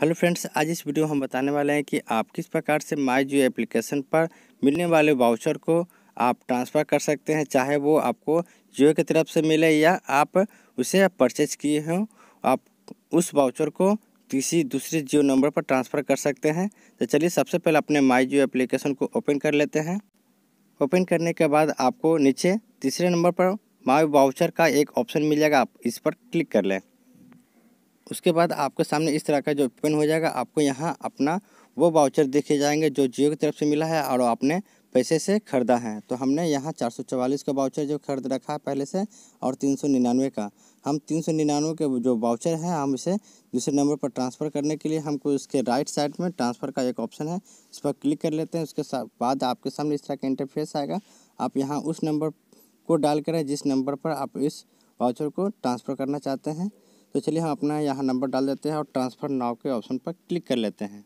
hello friends आज इस video में हम बताने वाले हैं कि आप किस प्रकार से माई जियो एप्लीकेशन पर मिलने वाले वाउचर को आप ट्रांसफ़र कर सकते हैं चाहे वो आपको जियो की तरफ से मिले या आप उसे परचेज किए हों आप उस वाउचर को किसी दूसरे जियो नंबर पर ट्रांसफ़र कर सकते हैं तो चलिए सबसे पहले अपने माई जियो एप्लीकेशन को ओपन कर लेते हैं ओपन करने के बाद आपको नीचे तीसरे नंबर पर माई वाउचर का एक ऑप्शन मिल जाएगा आप इस पर क्लिक कर लें उसके बाद आपके सामने इस तरह का जो ओपन हो जाएगा आपको यहाँ अपना वो वाउचर देखे जाएंगे जो जियो की तरफ से मिला है और आपने पैसे से ख़रीदा है तो हमने यहाँ चार सौ चवालीस का वाउचर जो खरीद रखा है पहले से और तीन सौ निन्यानवे का हम तीन सौ निन्यानवे के जो वाउचर है हम इसे दूसरे नंबर पर ट्रांसफ़र करने के लिए हमको उसके राइट साइड में ट्रांसफ़र का एक ऑप्शन है उस पर क्लिक कर लेते हैं उसके बाद आपके सामने इस तरह का इंटरफेस आएगा आप यहाँ उस नंबर को डाल करें जिस नंबर पर आप इस वाउचर को ट्रांसफ़र करना चाहते हैं तो चलिए हम अपना यहाँ नंबर डाल देते हैं और ट्रांसफ़र नाव के ऑप्शन पर क्लिक कर लेते हैं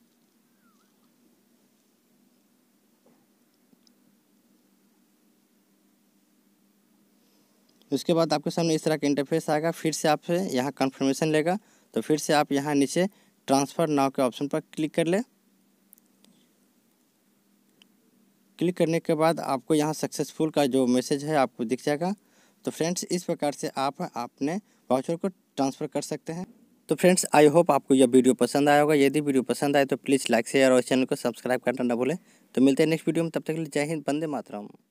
उसके बाद आपके सामने इस तरह का इंटरफेस आएगा फिर से आपसे यहाँ कंफर्मेशन लेगा तो फिर से आप यहाँ नीचे ट्रांसफ़र नाव के ऑप्शन पर क्लिक कर लें क्लिक करने के बाद आपको यहाँ सक्सेसफुल का जो मैसेज है आपको दिख जाएगा तो फ्रेंड्स इस प्रकार से आप अपने वाउचर को ट्रांसफ़र कर सकते हैं तो फ्रेंड्स आई होप आपको यह वीडियो पसंद आया होगा यदि वीडियो पसंद आए तो प्लीज़ लाइक शेयर और चैनल को सब्सक्राइब करना न भूलें तो मिलते हैं नेक्स्ट वीडियो में तब तक के लिए जय हिंद बंदे मातरम